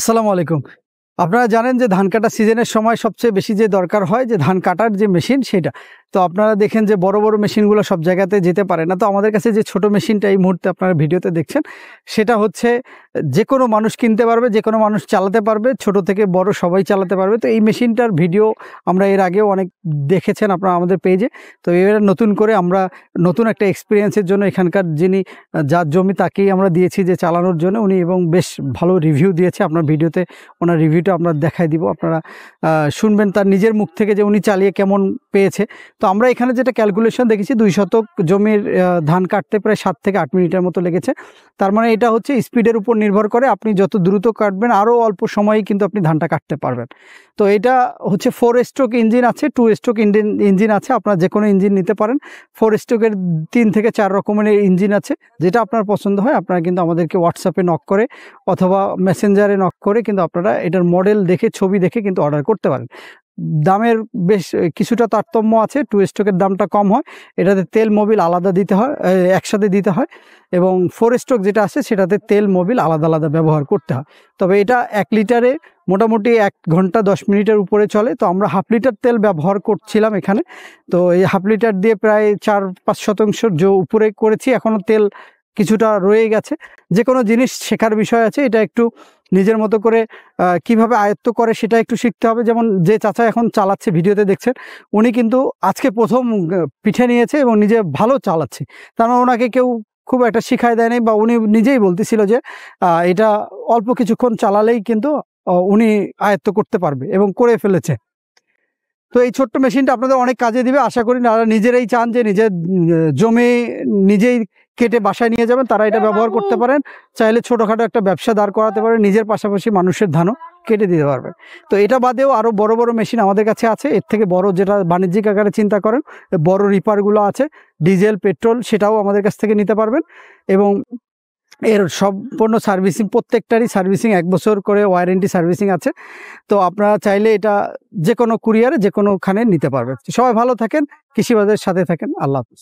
আসসালামু আলাইকুম আপনারা জানেন যে ধান কাটার সিজনের সময় সবচেয়ে বেশি যে দরকার হয় যে ধান কাটার যে মেশিন সেটা তো আপনারা দেখেন যে বড় বড় মেশিনগুলো সব জায়গাতে যেতে পারে না তো আমাদের কাছে যে ছোট মেশিনটা এই মুহূর্তে আপনারা ভিডিওতে দেখছেন সেটা হচ্ছে যে কোনো মানুষ কিনতে পারবে যে কোনো মানুষ চালাতে পারবে ছোট থেকে বড় সবাই চালাতে পারবে তো এই মেশিনটার ভিডিও আমরা এর আগেও অনেক দেখেছেন আপনারা আমাদের পেজে তো এবার নতুন করে আমরা নতুন একটা এক্সপিরিয়েন্সের জন্য এখানকার যিনি যার জমি তাকেই আমরা দিয়েছি যে চালানোর জন্য উনি এবং বেশ ভালো রিভিউ দিয়েছে আপনার ভিডিওতে ওনার রিভিউটা আমরা দেখাই দিব আপনারা শুনবেন তার নিজের মুখ থেকে যে উনি চালিয়ে কেমন পেয়েছে তো আমরা এখানে যেটা ক্যালকুলেশন দেখেছি দুই শতক জমির ধান কাটতে প্রায় সাত থেকে আট মিনিটের মতো লেগেছে তার মানে এটা হচ্ছে স্পিডের উপর নির্ভর করে আপনি যত দ্রুত কাটবেন আরও অল্প সময়ে কিন্তু আপনি ধানটা কাটতে পারবেন তো এটা হচ্ছে ফোর স্ট্রোক ইঞ্জিন আছে টু স্ট্রোক ইঞ্জিন ইঞ্জিন আছে আপনার যে কোনো ইঞ্জিন নিতে পারেন ফোর স্ট্রোকের তিন থেকে চার রকমের ইঞ্জিন আছে যেটা আপনার পছন্দ হয় আপনারা কিন্তু আমাদেরকে হোয়াটসঅ্যাপে নক করে অথবা মেসেঞ্জারে নক করে কিন্তু আপনারা এটার মডেল দেখে ছবি দেখে কিন্তু অর্ডার করতে পারেন দামের বেশ কিছুটা তারতম্য আছে টু স্ট্রোকের দামটা কম হয় এটাতে তেল মোবিল আলাদা দিতে হয় একসাথে দিতে হয় এবং ফোর স্ট্রোক যেটা আছে সেটাতে তেল মোবিল আলাদা আলাদা ব্যবহার করতে হয় তবে এটা এক লিটারে মোটামুটি এক ঘন্টা দশ মিনিটের উপরে চলে তো আমরা হাফ লিটার তেল ব্যবহার করছিলাম এখানে তো এই হাফ লিটার দিয়ে প্রায় চার পাঁচ শতাংশর যে উপরে করেছি এখনও তেল কিছুটা রয়ে গেছে যে কোনো জিনিস শেখার বিষয় আছে এটা একটু নিজের মতো করে কিভাবে আয়ত্ত করে সেটা একটু শিখতে হবে যেমন যে চাচা এখন চালাচ্ছে ভিডিওতে দেখছেন উনি কিন্তু আজকে প্রথম পিঠে নিয়েছে এবং নিজে ভালো চালাচ্ছে তার মানে ওনাকে কেউ খুব একটা শিখায় দেয়নি বা উনি নিজেই বলতেছিল যে এটা অল্প কিছুক্ষণ চালালেই কিন্তু উনি আয়ত্ত করতে পারবে এবং করে ফেলেছে তো এই ছোট্ট মেশিনটা আপনাদের অনেক কাজে দিবে আশা করি যারা নিজেরাই চান যে নিজের জমি নিজেই কেটে বাসায় নিয়ে যাবেন তারা এটা হ্যাঁ, ব্যবহার করতে পারেন চাইলে ছোটোখাটো একটা ব্যবসা দাঁড় করাতে পারেন নিজের পাশাপাশি মানুষের ধানও কেটে দিতে পারবে তো এটা বাদেও আরও বড় বড় মেশিন আমাদের কাছে আছে এর থেকে বড় যেটা বাণিজ্যিক আকারে চিন্তা করেন বড় রিপারগুলো আছে ডিজেল পেট্রোল সেটাও আমাদের কাছ থেকে নিতে পারবেন এবং এর সম্পূর্ণ সার্ভিসিং প্রত্যেকটারই সার্ভিসিং এক বছর করে ওয়ারেন্টি সার্ভিসিং আছে তো আপনারা চাইলে এটা যে কোনো কুরিয়ারে যে কোনোখানে নিতে পারবেন সবাই ভালো থাকেন কৃষিবাজের সাথে থাকেন আল্লাহ হাফিজ